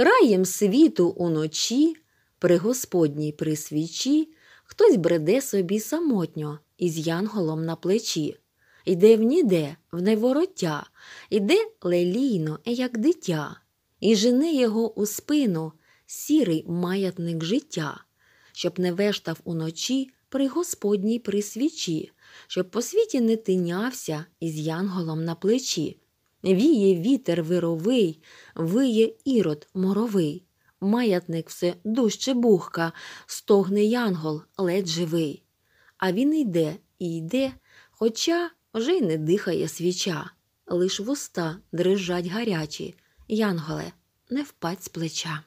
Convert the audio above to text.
Краєм світу уночі, при господній присвічі, хтось бреде собі самотньо із янголом на плечі. Йде в ніде, в невороття, іде лелійно, як дитя, і жене його у спину сірий маятник життя, щоб не вештав уночі при господній присвічі, щоб по світі не тинявся із янголом на плечі. Віє вітер вировий, виє ірод моровий, маятник все дужче бухка, стогне янгол ледь живий. А він йде і йде, хоча вже й не дихає свіча, лиш вуста дрижать гарячі, Янголе, не впадь з плеча.